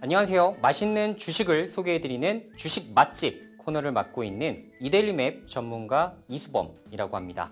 안녕하세요. 맛있는 주식을 소개해드리는 주식 맛집 코너를 맡고 있는 이데일리맵 전문가 이수범이라고 합니다.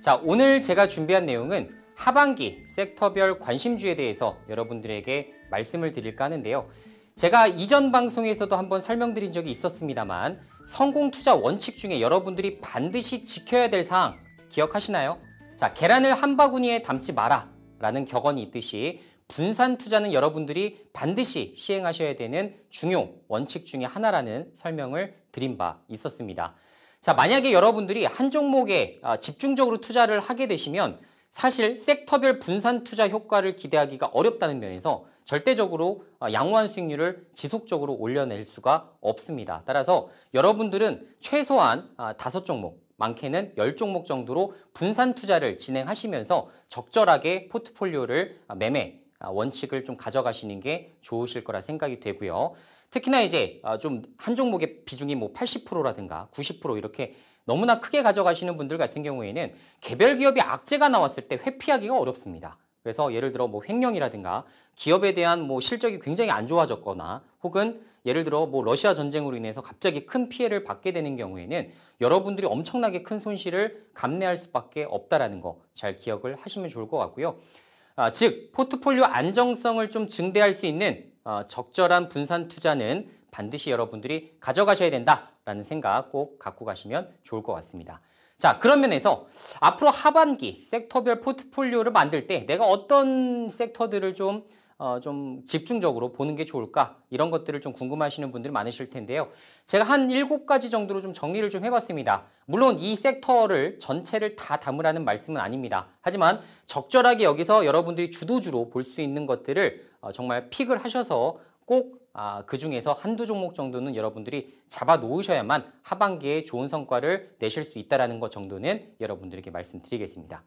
자, 오늘 제가 준비한 내용은 하반기 섹터별 관심주에 대해서 여러분들에게 말씀을 드릴까 하는데요. 제가 이전 방송에서도 한번 설명드린 적이 있었습니다만 성공 투자 원칙 중에 여러분들이 반드시 지켜야 될 사항 기억하시나요? 자, 계란을 한 바구니에 담지 마라 라는 격언이 있듯이 분산 투자는 여러분들이 반드시 시행하셔야 되는 중요 원칙 중에 하나라는 설명을 드린 바 있었습니다. 자, 만약에 여러분들이 한 종목에 아, 집중적으로 투자를 하게 되시면 사실 섹터별 분산 투자 효과를 기대하기가 어렵다는 면에서 절대적으로 아, 양호한 수익률을 지속적으로 올려낼 수가 없습니다. 따라서 여러분들은 최소한 아, 다섯 종목, 많게는 열종목 정도로 분산 투자를 진행하시면서 적절하게 포트폴리오를 매매, 아, 원칙을 좀 가져가시는 게 좋으실 거라 생각이 되고요. 특히나 이제 아, 좀한 종목의 비중이 뭐 80%라든가 90% 이렇게 너무나 크게 가져가시는 분들 같은 경우에는 개별 기업이 악재가 나왔을 때 회피하기가 어렵습니다. 그래서 예를 들어 뭐 횡령이라든가 기업에 대한 뭐 실적이 굉장히 안 좋아졌거나 혹은 예를 들어 뭐 러시아 전쟁으로 인해서 갑자기 큰 피해를 받게 되는 경우에는 여러분들이 엄청나게 큰 손실을 감내할 수밖에 없다라는 거 잘 기억을 하시면 좋을 것 같고요. 아, 즉 포트폴리오 안정성을 좀 증대할 수 있는 어, 적절한 분산 투자는 반드시 여러분들이 가져가셔야 된다라는 생각 꼭 갖고 가시면 좋을 것 같습니다. 자 그런 면에서 앞으로 하반기 섹터별 포트폴리오를 만들 때 내가 어떤 섹터들을 좀 어, 좀 집중적으로 보는 게 좋을까? 이런 것들을 좀 궁금하시는 분들이 많으실 텐데요. 제가 한 7가지 정도로 좀 정리를 좀 해봤습니다. 물론 이 섹터를 전체를 다 담으라는 말씀은 아닙니다. 하지만 적절하게 여기서 여러분들이 주도주로 볼 수 있는 것들을 어, 정말 픽을 하셔서 꼭 아, 그 중에서 한두 종목 정도는 여러분들이 잡아 놓으셔야만 하반기에 좋은 성과를 내실 수 있다는 것 정도는 여러분들에게 말씀드리겠습니다.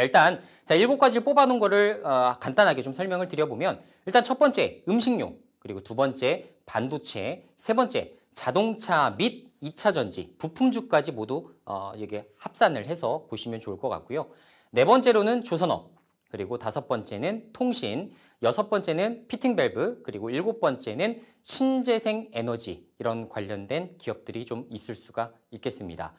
자, 일단 자, 일곱 가지 뽑아놓은 거를 어, 간단하게 좀 설명을 드려보면 일단 첫 번째 음식용, 그리고 두 번째 반도체, 세 번째 자동차 및 2차 전지, 부품주까지 모두 어, 이게 합산을 해서 보시면 좋을 것 같고요. 네 번째로는 조선업, 그리고 다섯 번째는 통신, 여섯 번째는 피팅 밸브, 그리고 일곱 번째는 신재생 에너지 이런 관련된 기업들이 좀 있을 수가 있겠습니다.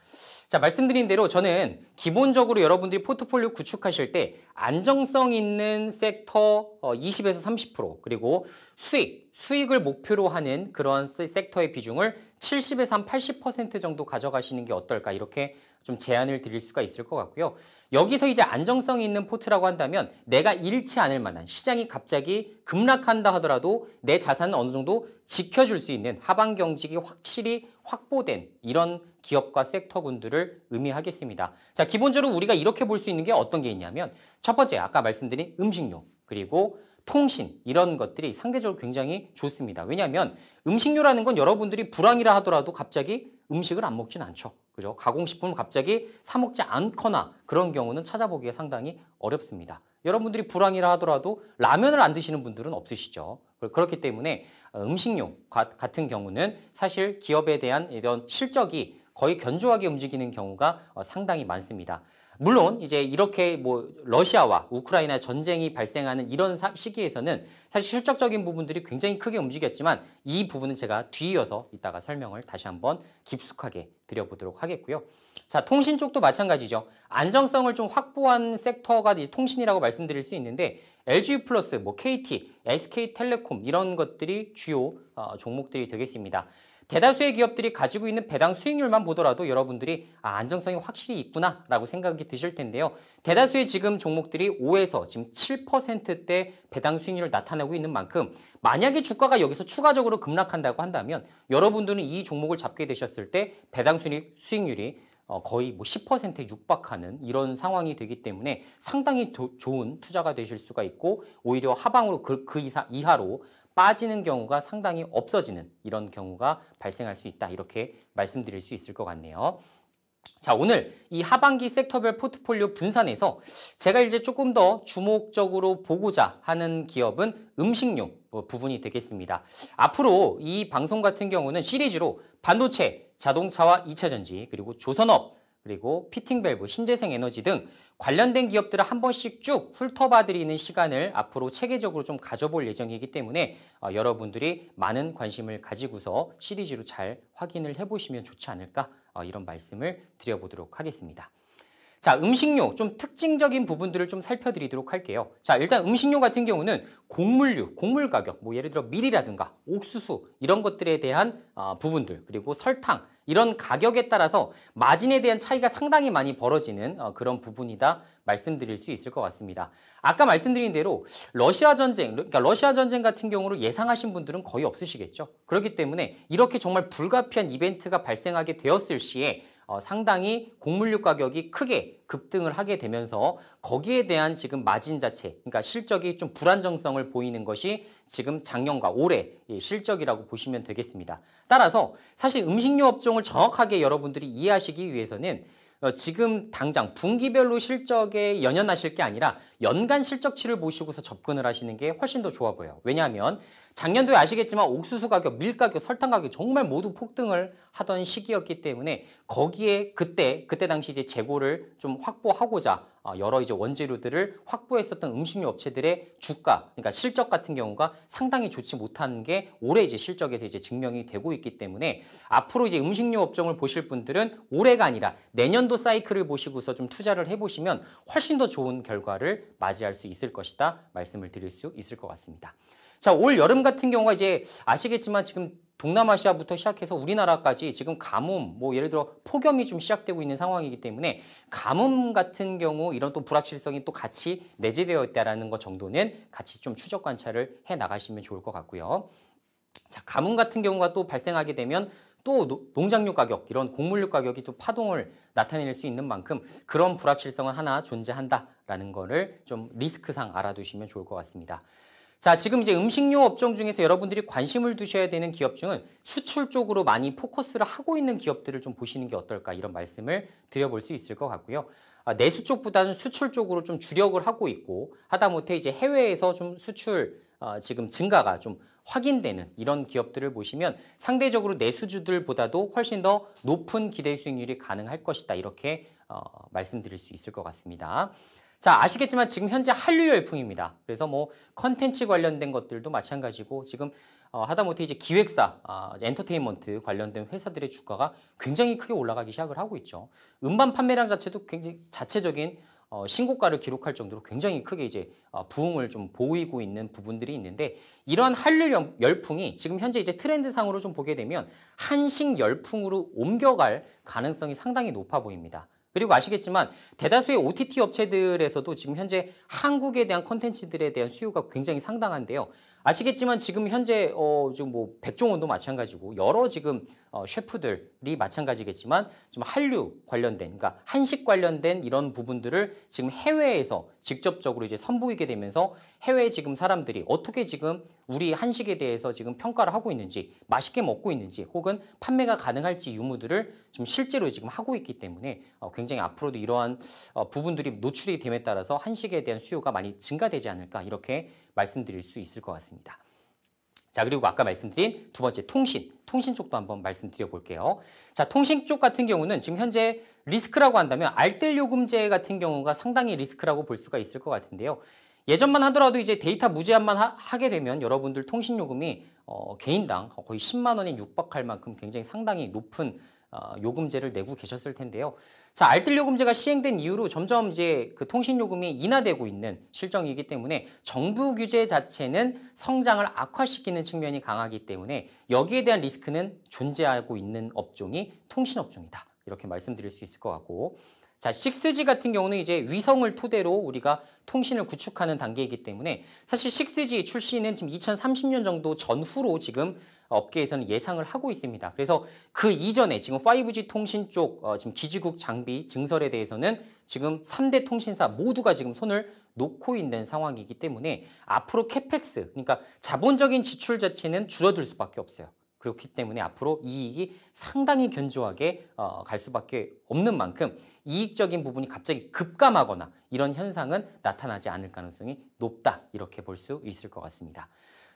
자, 말씀드린 대로 저는 기본적으로 여러분들이 포트폴리오 구축하실 때 안정성 있는 섹터 20에서 어, 30% 그리고 수익, 수익을 목표로 하는 그런 섹터의 비중을 70에서 한80% 정도 가져가시는 게 어떨까 이렇게 좀 제안을 드릴 수가 있을 것 같고요. 여기서 이제 안정성이 있는 포트라고 한다면 내가 잃지 않을 만한 시장이 갑자기 급락한다 하더라도 내자산은 어느 정도 지켜줄 수 있는 하반 경직이 확실히 확보된 이런 기업과 섹터군들을 의미하겠습니다. 자, 기본적으로 우리가 이렇게 볼 수 있는 게 어떤 게 있냐면 첫 번째 아까 말씀드린 음식료 그리고 통신 이런 것들이 상대적으로 굉장히 좋습니다. 왜냐하면 음식료라는 건 여러분들이 불황이라 하더라도 갑자기 음식을 안 먹진 않죠. 그죠? 가공식품 갑자기 사 먹지 않거나 그런 경우는 찾아보기에 상당히 어렵습니다. 여러분들이 불황이라 하더라도 라면을 안 드시는 분들은 없으시죠. 그렇기 때문에 음식료 같은 경우는 사실 기업에 대한 이런 실적이 거의 견조하게 움직이는 경우가 어, 상당히 많습니다. 물론 이제 이렇게 뭐 러시아와 우크라이나 전쟁이 발생하는 이런 시기에서는 사실 실적적인 부분들이 굉장히 크게 움직였지만 이 부분은 제가 뒤이어서 이따가 설명을 다시 한번 깊숙하게 드려보도록 하겠고요. 자, 통신 쪽도 마찬가지죠. 안정성을 좀 확보한 섹터가 이제 통신이라고 말씀드릴 수 있는데 LG 플러스, 뭐 KT, SK텔레콤 이런 것들이 주요 어, 종목들이 되겠습니다. 대다수의 기업들이 가지고 있는 배당 수익률만 보더라도 여러분들이 아, 안정성이 확실히 있구나 라고 생각이 드실 텐데요. 대다수의 지금 종목들이 5에서 지금 7%대 배당 수익률을 나타내고 있는 만큼 만약에 주가가 여기서 추가적으로 급락한다고 한다면 여러분들은 이 종목을 잡게 되셨을 때 배당 수익, 수익률이 어, 거의 뭐 10%에 육박하는 이런 상황이 되기 때문에 상당히 조, 좋은 투자가 되실 수가 있고 오히려 하방으로 그, 그 이상, 이하로 빠지는 경우가 상당히 없어지는 이런 경우가 발생할 수 있다. 이렇게 말씀드릴 수 있을 것 같네요. 자 오늘 이 하반기 섹터별 포트폴리오 분산에서 제가 이제 조금 더 주목적으로 보고자 하는 기업은 음식료 부분이 되겠습니다. 앞으로 이 방송 같은 경우는 시리즈로 반도체, 자동차와 2차전지 그리고 조선업 그리고 피팅 밸브, 신재생 에너지 등 관련된 기업들을 한 번씩 쭉 훑어봐드리는 시간을 앞으로 체계적으로 좀 가져볼 예정이기 때문에 어, 여러분들이 많은 관심을 가지고서 시리즈로 잘 확인을 해보시면 좋지 않을까 어, 이런 말씀을 드려보도록 하겠습니다. 자, 음식료 좀 특징적인 부분들을 좀 살펴드리도록 할게요. 자, 일단 음식료 같은 경우는 곡물류, 곡물 가격, 뭐 예를 들어 밀이라든가 옥수수 이런 것들에 대한 어, 부분들 그리고 설탕 이런 가격에 따라서 마진에 대한 차이가 상당히 많이 벌어지는 어, 그런 부분이다 말씀드릴 수 있을 것 같습니다. 아까 말씀드린 대로 러시아 전쟁, 그러니까 러시아 전쟁 같은 경우로 예상하신 분들은 거의 없으시겠죠. 그렇기 때문에 이렇게 정말 불가피한 이벤트가 발생하게 되었을 시에 어, 상당히 곡물류 가격이 크게 급등을 하게 되면서 거기에 대한 지금 마진 자체, 그러니까 실적이 좀 불안정성을 보이는 것이 지금 작년과 올해 실적이라고 보시면 되겠습니다. 따라서 사실 음식료 업종을 정확하게 여러분들이 이해하시기 위해서는 어, 지금 당장 분기별로 실적에 연연하실 게 아니라 연간 실적치를 보시고서 접근을 하시는 게 훨씬 더 좋아 보여요. 왜냐하면 작년도에 아시겠지만 옥수수 가격, 밀 가격, 설탕 가격 정말 모두 폭등을 하던 시기였기 때문에 거기에 그때 그때 당시 이제 재고를 좀 확보하고자 어, 여러 이제 원재료들을 확보했었던 음식료 업체들의 주가, 그러니까 실적 같은 경우가 상당히 좋지 못한 게 올해 이제 실적에서 이제 증명이 되고 있기 때문에 앞으로 이제 음식료 업종을 보실 분들은 올해가 아니라 내년도 사이클을 보시고서 좀 투자를 해보시면 훨씬 더 좋은 결과를 맞이할 수 있을 것이다 말씀을 드릴 수 있을 것 같습니다. 자, 올 여름 같은 경우가 이제 아시겠지만 지금 동남아시아부터 시작해서 우리나라까지 지금 가뭄, 뭐 예를 들어 폭염이 좀 시작되고 있는 상황이기 때문에 가뭄 같은 경우 이런 또 불확실성이 또 같이 내재되어 있다라는 것 정도는 같이 좀 추적 관찰을 해 나가시면 좋을 것 같고요. 자, 가뭄 같은 경우가 또 발생하게 되면 또농작류 가격, 이런 곡물류 가격이 또 파동을 나타낼 수 있는 만큼 그런 불확실성은 하나 존재한다라는 거를 좀 리스크상 알아두시면 좋을 것 같습니다. 자, 지금 이제 음식료 업종 중에서 여러분들이 관심을 두셔야 되는 기업 중은 수출 쪽으로 많이 포커스를 하고 있는 기업들을 좀 보시는 게 어떨까 이런 말씀을 드려볼 수 있을 것 같고요. 아, 내수 쪽보다는 수출 쪽으로 좀 주력을 하고 있고 하다못해 이제 해외에서 좀 수출 어, 지금 증가가 좀 확인되는 이런 기업들을 보시면 상대적으로 내수주들보다도 훨씬 더 높은 기대 수익률이 가능할 것이다. 이렇게 어, 말씀드릴 수 있을 것 같습니다. 자, 아시겠지만 지금 현재 한류 열풍입니다. 그래서 뭐 컨텐츠 관련된 것들도 마찬가지고 지금 어, 하다못해 이제 기획사, 아, 엔터테인먼트 관련된 회사들의 주가가 굉장히 크게 올라가기 시작을 하고 있죠. 음반 판매량 자체도 굉장히 자체적인 어, 신고가를 기록할 정도로 굉장히 크게 이제 어, 부흥을 좀 보이고 있는 부분들이 있는데 이러한 한류 열풍이 지금 현재 이제 트렌드상으로 좀 보게 되면 한식 열풍으로 옮겨갈 가능성이 상당히 높아 보입니다. 그리고 아시겠지만 대다수의 OTT 업체들에서도 지금 현재 한국에 대한 컨텐츠들에 대한 수요가 굉장히 상당한데요. 아시겠지만 지금 현재 어 지금 뭐 백종원도 마찬가지고 여러 지금 어 셰프들이 마찬가지겠지만 좀 한류 관련된 그러니까 한식 관련된 이런 부분들을 지금 해외에서 직접적으로 이제 선보이게 되면서 해외 지금 사람들이 어떻게 지금 우리 한식에 대해서 지금 평가를 하고 있는지 맛있게 먹고 있는지 혹은 판매가 가능할지 유무들을 좀 실제로 지금 하고 있기 때문에 어 굉장히 앞으로도 이러한 어 부분들이 노출이 됨에 따라서 한식에 대한 수요가 많이 증가되지 않을까 이렇게 말씀드릴 수 있을 것 같습니다. 자, 그리고 아까 말씀드린 두 번째 통신, 통신 쪽도 한번 말씀드려 볼게요. 자, 통신 쪽 같은 경우는 지금 현재 리스크라고 한다면 알뜰 요금제 같은 경우가 상당히 리스크라고 볼 수가 있을 것 같은데요. 예전만 하더라도 이제 데이터 무제한만 하, 게 되면 여러분들 통신 요금이 어, 개인당 거의 10만 원에 육박할 만큼 굉장히 상당히 높은 어, 요금제를 내고 계셨을 텐데요. 자, 알뜰 요금제가 시행된 이후로 점점 이제 그 통신 요금이 인하되고 있는 실정이기 때문에 정부 규제 자체는 성장을 악화시키는 측면이 강하기 때문에 여기에 대한 리스크는 존재하고 있는 업종이 통신 업종이다. 이렇게 말씀드릴 수 있을 것 같고 자, 6G 같은 경우는 이제 위성을 토대로 우리가 통신을 구축하는 단계이기 때문에 사실 6G 출시는 지금 2030년 정도 전후로 지금 업계에서는 예상을 하고 있습니다. 그래서 그 이전에 지금 5G 통신 쪽 어, 지금 기지국 장비 증설에 대해서는 지금 3대 통신사 모두가 지금 손을 놓고 있는 상황이기 때문에 앞으로 캐펙스, 그러니까 자본적인 지출 자체는 줄어들 수밖에 없어요. 그렇기 때문에 앞으로 이익이 상당히 견조하게 어, 갈 수밖에 없는 만큼 이익적인 부분이 갑자기 급감하거나 이런 현상은 나타나지 않을 가능성이 높다 이렇게 볼 수 있을 것 같습니다.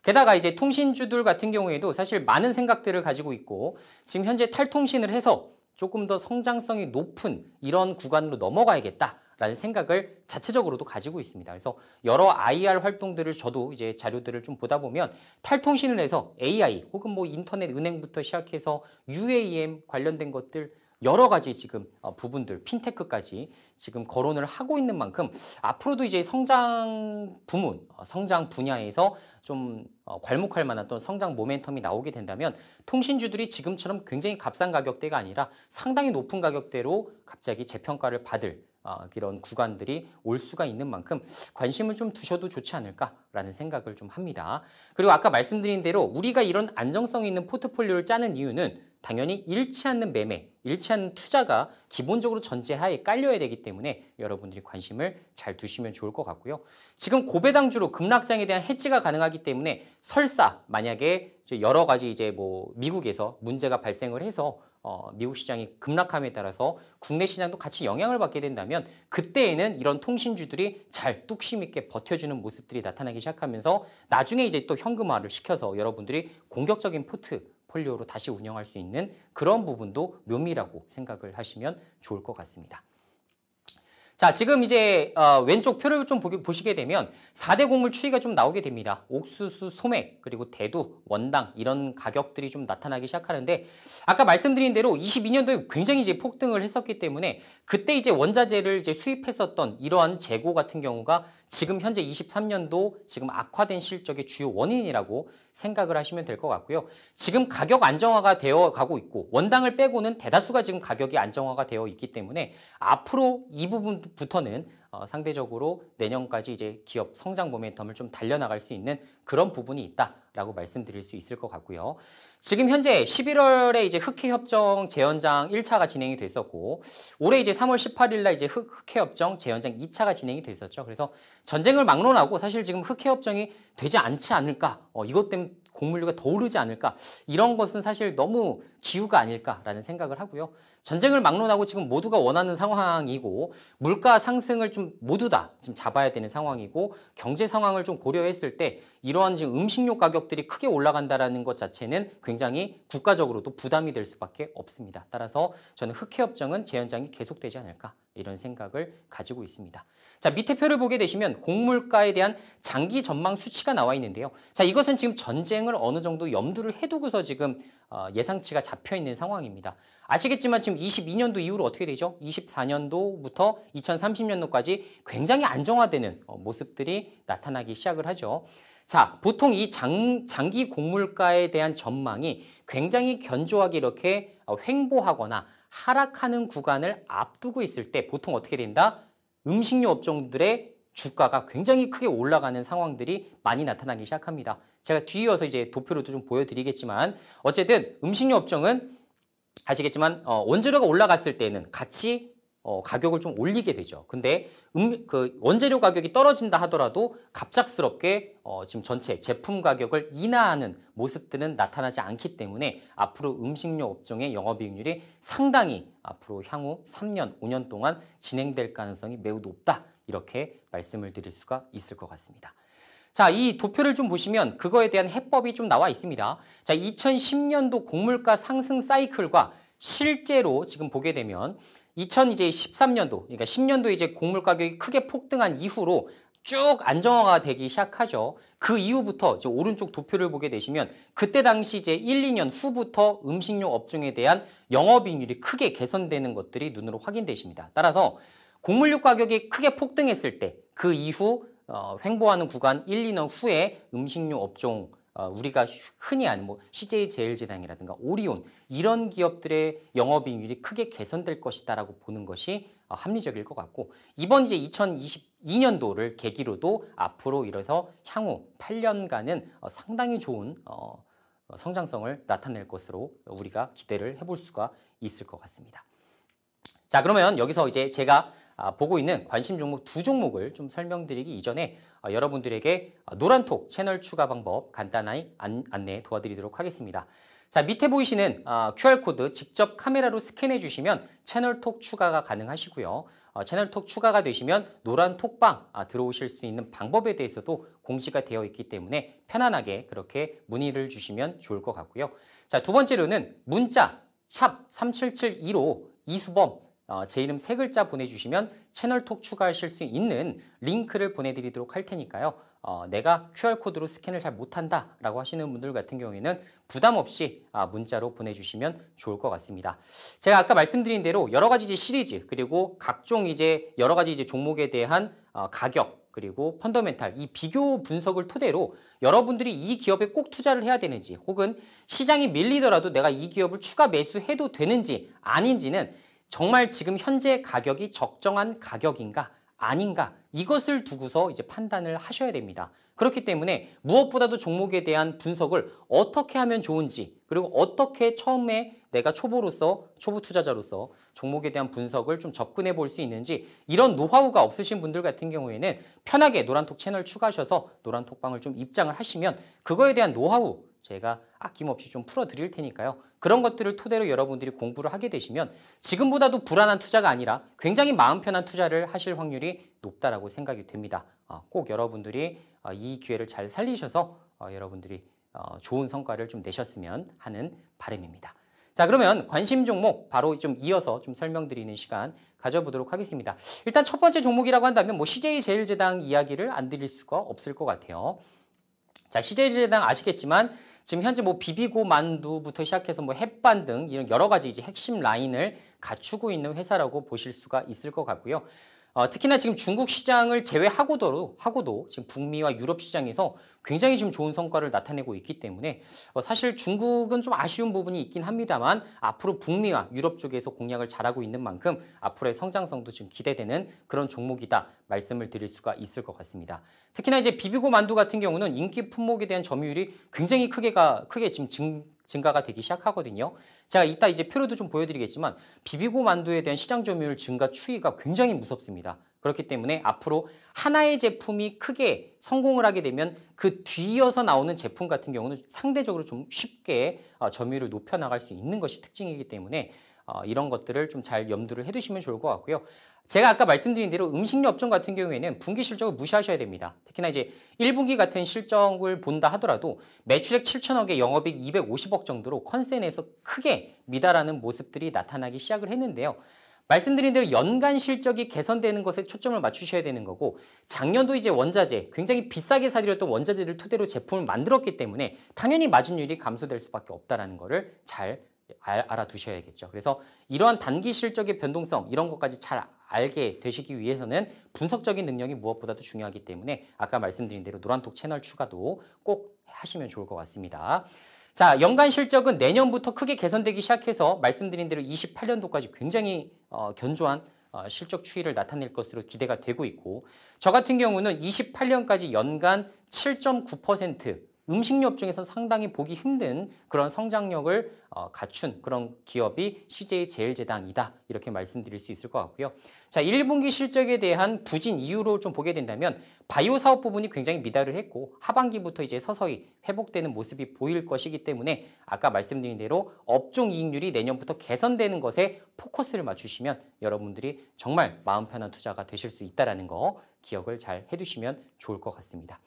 게다가 이제 통신주들 같은 경우에도 사실 많은 생각들을 가지고 있고 지금 현재 탈통신을 해서 조금 더 성장성이 높은 이런 구간으로 넘어가야겠다. 라는 생각을 자체적으로도 가지고 있습니다. 그래서 여러 IR 활동들을 저도 이제 자료들을 좀 보다 보면 탈통신을 해서 AI 혹은 뭐 인터넷 은행부터 시작해서 UAM 관련된 것들 여러 가지 지금 어, 부분들 핀테크까지 지금 거론을 하고 있는 만큼 앞으로도 이제 성장 부문, 어, 성장 분야에서 좀 어, 괄목할 만한 어떤 성장 모멘텀이 나오게 된다면 통신주들이 지금처럼 굉장히 값싼 가격대가 아니라 상당히 높은 가격대로 갑자기 재평가를 받을 어, 이런 구간들이 올 수가 있는 만큼 관심을 좀 두셔도 좋지 않을까라는 생각을 좀 합니다. 그리고 아까 말씀드린 대로 우리가 이런 안정성 있는 포트폴리오를 짜는 이유는 당연히 잃지 않는 매매, 잃지 않는 투자가 기본적으로 전제하에 깔려야 되기 때문에 여러분들이 관심을 잘 두시면 좋을 것 같고요. 지금 고배당주로 급락장에 대한 해지가 가능하기 때문에 설사 만약에 여러 가지 이제 뭐 미국에서 문제가 발생을 해서 어, 미국 시장이 급락함에 따라서 국내 시장도 같이 영향을 받게 된다면 그때에는 이런 통신주들이 잘 뚝심 있게 버텨주는 모습들이 나타나기 시작하면서 나중에 이제 또 현금화를 시켜서 여러분들이 공격적인 포트폴리오로 다시 운영할 수 있는 그런 부분도 묘미라고 생각을 하시면 좋을 것 같습니다. 자, 지금 이제 어, 왼쪽 표를 좀 보기, 보시게 되면 4대 곡물 추이가 좀 나오게 됩니다. 옥수수, 소맥, 그리고 대두, 원당 이런 가격들이 좀 나타나기 시작하는데 아까 말씀드린 대로 22년도에 굉장히 이제 폭등을 했었기 때문에 그때 이제 원자재를 이제 수입했었던 이러한 재고 같은 경우가 지금 현재 23년도 지금 악화된 실적의 주요 원인이라고 생각을 하시면 될 것 같고요. 지금 가격 안정화가 되어 가고 있고 원당을 빼고는 대다수가 지금 가격이 안정화가 되어 있기 때문에 앞으로 이 부분부터는 어, 상대적으로 내년까지 이제 기업 성장 모멘텀을 좀 달려나갈 수 있는 그런 부분이 있다라고 말씀드릴 수 있을 것 같고요. 지금 현재 11월에 이제 흑해 협정 재연장 1차가 진행이 됐었고 올해 이제 3월 18일 날 이제 흑, 해 협정 재연장 2차가 진행이 됐었죠. 그래서 전쟁을 막론하고 사실 지금 흑해 협정이 되지 않지 않을까 어, 이것 때문에 곡물류가 더 오르지 않을까 이런 것은 사실 너무 기우가 아닐까라는 생각을 하고요. 전쟁을 막론하고 지금 모두가 원하는 상황이고 물가 상승을 좀 모두 다 지금 잡아야 되는 상황이고 경제 상황을 좀 고려했을 때 이러한 지금 음식료 가격들이 크게 올라간다라는 것 자체는 굉장히 국가적으로도 부담이 될 수밖에 없습니다. 따라서 저는 흑해 협정은 재연장이 계속되지 않을까 이런 생각을 가지고 있습니다. 자, 밑에 표를 보게 되시면 곡물가에 대한 장기 전망 수치가 나와 있는데요. 자, 이것은 지금 전쟁을 어느 정도 염두를 해두고서 지금 어, 예상치가 잡혀 있는 상황입니다. 아시겠지만 지금 22년도 이후로 어떻게 되죠? 24년도부터 2030년도까지 굉장히 안정화되는 어, 모습들이 나타나기 시작을 하죠. 자, 보통 이 장, 장기 곡물가에 대한 전망이 굉장히 견조하게 이렇게 어, 횡보하거나 하락하는 구간을 앞두고 있을 때 보통 어떻게 된다? 음식료 업종들의 주가가 굉장히 크게 올라가는 상황들이 많이 나타나기 시작합니다. 제가 뒤이어서 이제 도표로도 좀 보여드리겠지만 어쨌든 음식료 업종은 아시겠지만 어, 원재료가 올라갔을 때는 같이 어, 가격을 좀 올리게 되죠. 근데 음, 그 원재료 가격이 떨어진다 하더라도 갑작스럽게 어, 지금 전체 제품 가격을 인하하는 모습들은 나타나지 않기 때문에 앞으로 음식료 업종의 영업이익률이 상당히 앞으로 향후 3년, 5년 동안 진행될 가능성이 매우 높다. 이렇게 말씀을 드릴 수가 있을 것 같습니다. 자, 이 도표를 좀 보시면 그거에 대한 해법이 좀 나와 있습니다. 자, 2010년도 곡물가 상승 사이클과 실제로 지금 보게 되면 2013년도, 그러니까 10년도 이제 곡물 가격이 크게 폭등한 이후로 쭉 안정화가 되기 시작하죠. 그 이후부터 이제 오른쪽 도표를 보게 되시면 그때 당시 이제 1, 2년 후부터 음식료 업종에 대한 영업이익률이 크게 개선되는 것들이 눈으로 확인되십니다. 따라서 곡물류 가격이 크게 폭등했을 때 그 이후 어, 횡보하는 구간 1, 2년 후에 음식료 업종 어, 우리가 흔히 아는 뭐 CJ 제일제당이라든가 오리온 이런 기업들의 영업이익률이 크게 개선될 것이다라고 보는 것이 어, 합리적일 것 같고 이번 이제 2022년도를 계기로도 앞으로 이래서 향후 8년간은 어, 상당히 좋은 어, 어, 성장성을 나타낼 것으로 우리가 기대를 해볼 수가 있을 것 같습니다. 자 그러면 여기서 이제 제가 아, 보고 있는 관심 종목 두 종목을 좀 설명드리기 이전에 아, 여러분들에게 아, 노란톡 채널 추가 방법 간단히 안, 안내 도와드리도록 하겠습니다. 자 밑에 보이시는 QR코드 직접 카메라로 스캔해 주시면 채널톡 추가가 가능하시고요. 어, 채널톡 추가가 되시면 노란 톡방 들어오실 수 있는 방법에 대해서도 공지가 되어 있기 때문에 편안하게 그렇게 문의를 주시면 좋을 것 같고요. 자 두 번째로는 문자 샵 3772로 이수범 어, 제 이름 세 글자 보내주시면 채널톡 추가하실 수 있는 링크를 보내드리도록 할 테니까요. 어, 내가 QR코드로 스캔을 잘 못한다 라고 하시는 분들 같은 경우에는 부담 없이 아, 문자로 보내주시면 좋을 것 같습니다. 제가 아까 말씀드린 대로 여러 가지 이제 시리즈 그리고 각종 이제 여러 가지 이제 종목에 대한 어, 가격 그리고 펀더멘탈 이 비교 분석을 토대로 여러분들이 이 기업에 꼭 투자를 해야 되는지 혹은 시장이 밀리더라도 내가 이 기업을 추가 매수해도 되는지 아닌지는 정말 지금 현재 가격이 적정한 가격인가 아닌가 이것을 두고서 이제 판단을 하셔야 됩니다. 그렇기 때문에 무엇보다도 종목에 대한 분석을 어떻게 하면 좋은지 그리고 어떻게 처음에 내가 초보로서 초보 투자자로서 종목에 대한 분석을 좀 접근해 볼 수 있는지 이런 노하우가 없으신 분들 같은 경우에는 편하게 노란톡 채널 추가하셔서 노란톡방을 좀 입장을 하시면 그거에 대한 노하우 제가 아낌없이 좀 풀어드릴 테니까요. 그런 것들을 토대로 여러분들이 공부를 하게 되시면 지금보다도 불안한 투자가 아니라 굉장히 마음 편한 투자를 하실 확률이 높다라고 생각이 됩니다. 아, 꼭 여러분들이 아, 이 기회를 잘 살리셔서 아, 여러분들이 어, 좋은 성과를 좀 내셨으면 하는 바람입니다. 자 그러면 관심 종목 바로 좀 이어서 좀 설명드리는 시간 가져보도록 하겠습니다. 일단 첫 번째 종목이라고 한다면 뭐 CJ 제일제당 이야기를 안 드릴 수가 없을 것 같아요. 자 CJ 제일제당 아시겠지만 지금 현재 뭐 비비고 만두부터 시작해서 뭐 햇반 등 이런 여러 가지 이제 핵심 라인을 갖추고 있는 회사라고 보실 수가 있을 것 같고요. 어, 특히나 지금 중국 시장을 제외하고도 하고도 지금 북미와 유럽 시장에서 굉장히 지금 좋은 성과를 나타내고 있기 때문에 어, 사실 중국은 좀 아쉬운 부분이 있긴 합니다만 앞으로 북미와 유럽 쪽에서 공략을 잘하고 있는 만큼 앞으로의 성장성도 지금 기대되는 그런 종목이다 말씀을 드릴 수가 있을 것 같습니다. 특히나 이제 비비고 만두 같은 경우는 인기 품목에 대한 점유율이 굉장히 크게가 크게 지금 증 증가가 되기 시작하거든요. 제가 이따 이제 표로도 좀 보여드리겠지만 비비고 만두에 대한 시장 점유율 증가 추이가 굉장히 무섭습니다. 그렇기 때문에 앞으로 하나의 제품이 크게 성공을 하게 되면 그 뒤이어서 나오는 제품 같은 경우는 상대적으로 좀 쉽게 어, 점유율을 높여나갈 수 있는 것이 특징이기 때문에 어, 이런 것들을 좀 잘 염두를 해두시면 좋을 것 같고요. 제가 아까 말씀드린 대로 음식료 업종 같은 경우에는 분기 실적을 무시하셔야 됩니다. 특히나 이제 1분기 같은 실적을 본다 하더라도 매출액 7천억에 영업이익 250억 정도로 컨센에서 크게 미달하는 모습들이 나타나기 시작을 했는데요. 말씀드린 대로 연간 실적이 개선되는 것에 초점을 맞추셔야 되는 거고 작년도 이제 원자재 굉장히 비싸게 사들였던 원자재를 토대로 제품을 만들었기 때문에 당연히 마진율이 감소될 수밖에 없다라는 거를 잘 알아두셔야겠죠. 그래서 이러한 단기 실적의 변동성 이런 것까지 잘 알게 되시기 위해서는 분석적인 능력이 무엇보다도 중요하기 때문에 아까 말씀드린 대로 노란톡 채널 추가도 꼭 하시면 좋을 것 같습니다. 자, 연간 실적은 내년부터 크게 개선되기 시작해서 말씀드린 대로 28년도까지 굉장히 어, 견조한 어, 실적 추이를 나타낼 것으로 기대가 되고 있고 저 같은 경우는 28년까지 연간 7.9% 음식업 중에서 상당히 보기 힘든 그런 성장력을 어, 갖춘 그런 기업이 CJ 제일제당이다 이렇게 말씀드릴 수 있을 것 같고요. 자, 1분기 실적에 대한 부진 이유로 좀 보게 된다면 바이오 사업 부분이 굉장히 미달을 했고 하반기부터 이제 서서히 회복되는 모습이 보일 것이기 때문에 아까 말씀드린 대로 업종 이익률이 내년부터 개선되는 것에 포커스를 맞추시면 여러분들이 정말 마음 편한 투자가 되실 수 있다라는 거 기억을 잘 해두시면 좋을 것 같습니다.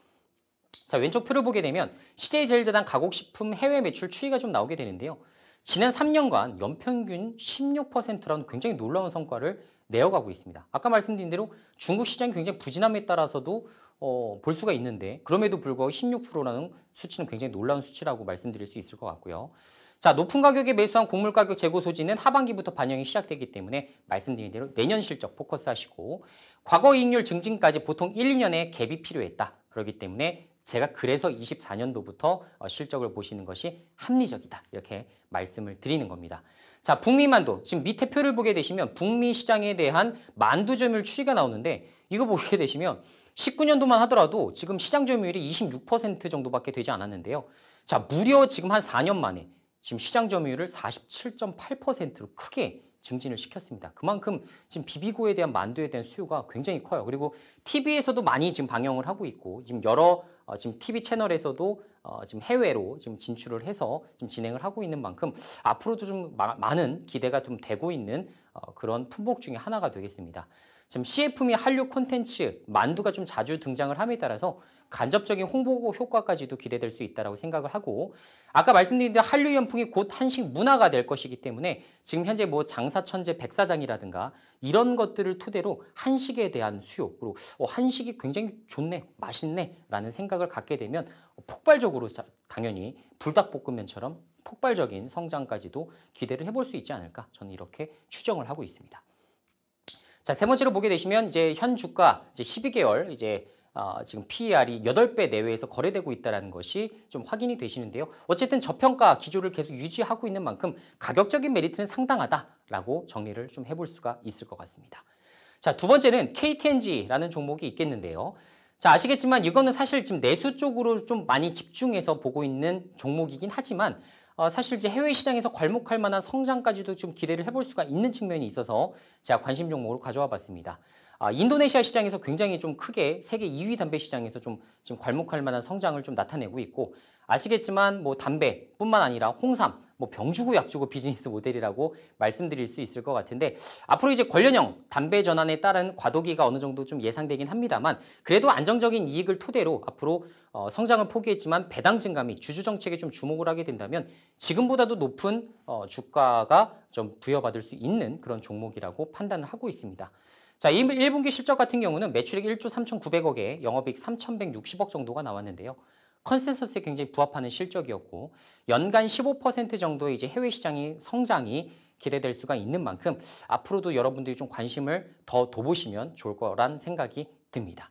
자 왼쪽 표를 보게 되면 CJ제일제당 가공식품 해외 매출 추이가 좀 나오게 되는데요. 지난 3년간 연평균 16%라는 굉장히 놀라운 성과를 내어가고 있습니다. 아까 말씀드린 대로 중국 시장이 굉장히 부진함에 따라서도 어, 볼 수가 있는데 그럼에도 불구하고 16%라는 수치는 굉장히 놀라운 수치라고 말씀드릴 수 있을 것 같고요. 자 높은 가격에 매수한 곡물 가격 재고 소지는 하반기부터 반영이 시작되기 때문에 말씀드린 대로 내년 실적 포커스하시고 과거 이익률 증진까지 보통 1, 2년의 갭이 필요했다. 그렇기 때문에 제가 그래서 24년도부터 어, 실적을 보시는 것이 합리적이다. 이렇게 말씀을 드리는 겁니다. 자, 북미만도. 지금 밑에 표를 보게 되시면 북미 시장에 대한 만두 점유율 추이가 나오는데 이거 보게 되시면 19년도만 하더라도 지금 시장 점유율이 26% 정도밖에 되지 않았는데요. 자, 무려 지금 한 4년 만에 지금 시장 점유율을 47.8%로 크게 증진을 시켰습니다. 그만큼 지금 비비고에 대한 만두에 대한 수요가 굉장히 커요. 그리고 TV에서도 많이 지금 방영을 하고 있고 지금 여러 어, 지금 TV 채널에서도 어, 지금 해외로 지금 진출을 해서 지금 진행을 하고 있는 만큼 앞으로도 좀 마, 많은 기대가 좀 되고 있는 어, 그런 품목 중에 하나가 되겠습니다. 지금 CF미 한류 콘텐츠 만두가 좀 자주 등장을 함에 따라서 간접적인 홍보 효과까지도 기대될 수 있다고 생각을 하고 아까 말씀드린 대로 한류 연풍이 곧 한식 문화가 될 것이기 때문에 지금 현재 뭐 장사천재 백사장이라든가 이런 것들을 토대로 한식에 대한 수요 그리고 어, 한식이 굉장히 좋네 맛있네 라는 생각을 갖게 되면 폭발적으로 당연히 불닭볶음면처럼 폭발적인 성장까지도 기대를 해볼 수 있지 않을까 저는 이렇게 추정을 하고 있습니다. 자, 세 번째로 보게 되시면 이제 현 주가 이제 12개월 이제 어, 지금 PER이 8배 내외에서 거래되고 있다는 것이 좀 확인이 되시는데요. 어쨌든 저평가 기조를 계속 유지하고 있는 만큼 가격적인 메리트는 상당하다라고 정리를 좀 해볼 수가 있을 것 같습니다. 자, 두 번째는 KTNG라는 종목이 있겠는데요. 자, 아시겠지만 이거는 사실 지금 내수 쪽으로 좀 많이 집중해서 보고 있는 종목이긴 하지만 어, 사실 이제 해외 시장에서 괄목할 만한 성장까지도 좀 기대를 해볼 수가 있는 측면이 있어서 제가 관심 종목으로 가져와 봤습니다. 아, 인도네시아 시장에서 굉장히 좀 크게 세계 2위 담배 시장에서 좀 지금 괄목할 만한 성장을 좀 나타내고 있고 아시겠지만 뭐 담배뿐만 아니라 홍삼, 뭐 병주고 약주고 비즈니스 모델이라고 말씀드릴 수 있을 것 같은데 앞으로 이제 관련형 담배 전환에 따른 과도기가 어느 정도 좀 예상되긴 합니다만 그래도 안정적인 이익을 토대로 앞으로 어, 성장을 포기했지만 배당 증감이 주주 정책에 좀 주목을 하게 된다면 지금보다도 높은 어, 주가가 좀 부여받을 수 있는 그런 종목이라고 판단을 하고 있습니다. 자, 1분기 실적 같은 경우는 매출액 1조 3,900억에 영업이익 3,160억 정도가 나왔는데요. 컨센서스에 굉장히 부합하는 실적이었고 연간 15% 정도의 이제 해외 시장이 성장이 기대될 수가 있는 만큼 앞으로도 여러분들이 좀 관심을 더 둬보시면 좋을 거란 생각이 듭니다.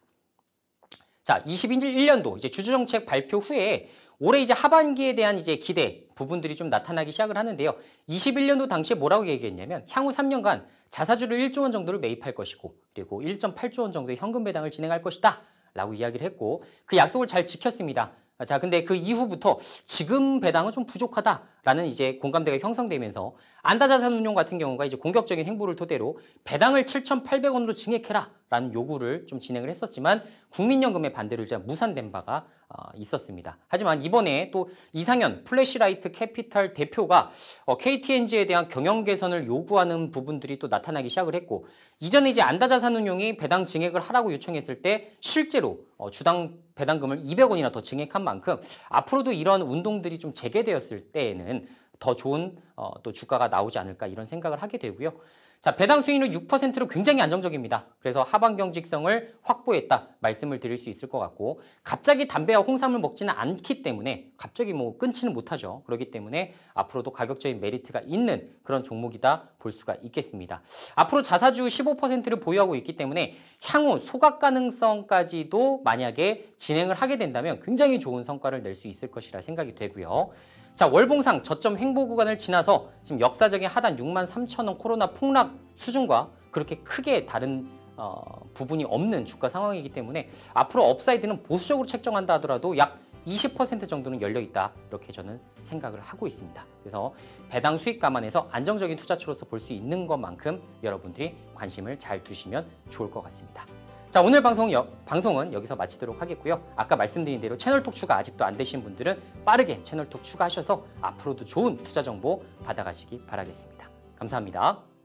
자, 21년도 이제 주주정책 발표 후에 올해 이제 하반기에 대한 이제 기대 부분들이 좀 나타나기 시작을 하는데요. 21년도 당시에 뭐라고 얘기했냐면 향후 3년간 자사주를 1조 원 정도를 매입할 것이고 그리고 1.8조 원 정도의 현금 배당을 진행할 것이다 라고 이야기를 했고 그 약속을 잘 지켰습니다. 자 근데 그 이후부터 지금 배당은 좀 부족하다라는 이제 공감대가 형성되면서 안다자산운용 같은 경우가 이제 공격적인 행보를 토대로 배당을 7,800원으로 증액해라 라는 요구를 좀 진행을 했었지만 국민연금의 반대를 이제 무산된 바가 어, 있었습니다. 하지만 이번에 또 이상현 플래시라이트 캐피탈 대표가 어, KTNG에 대한 경영 개선을 요구하는 부분들이 또 나타나기 시작을 했고 이전에 이제 안다자산운용이 배당 증액을 하라고 요청했을 때 실제로 어, 주당 배당금을 200원이나 더 증액한 만큼 앞으로도 이런 운동들이 좀 재개되었을 때에는 더 좋은 어, 또 주가가 나오지 않을까 이런 생각을 하게 되고요. 자, 배당 수익률 6%로 굉장히 안정적입니다. 그래서 하반 경직성을 확보했다 말씀을 드릴 수 있을 것 같고 갑자기 담배와 홍삼을 먹지는 않기 때문에 갑자기 뭐 끊지는 못하죠. 그렇기 때문에 앞으로도 가격적인 메리트가 있는 그런 종목이다 볼 수가 있겠습니다. 앞으로 자사주 15%를 보유하고 있기 때문에 향후 소각 가능성까지도 만약에 진행을 하게 된다면 굉장히 좋은 성과를 낼 수 있을 것이라 생각이 되고요. 자 월봉상 저점 횡보 구간을 지나서 지금 역사적인 하단 6만 3천원 코로나 폭락 수준과 그렇게 크게 다른 어, 부분이 없는 주가 상황이기 때문에 앞으로 업사이드는 보수적으로 책정한다 하더라도 약 20% 정도는 열려있다 이렇게 저는 생각을 하고 있습니다. 그래서 배당 수익 감안해서 안정적인 투자처로서 볼 수 있는 것만큼 여러분들이 관심을 잘 두시면 좋을 것 같습니다. 자 오늘 방송 여, 방송은 여기서 마치도록 하겠고요. 아까 말씀드린 대로 채널톡 추가 아직도 안 되신 분들은 빠르게 채널톡 추가하셔서 앞으로도 좋은 투자 정보 받아가시기 바라겠습니다. 감사합니다.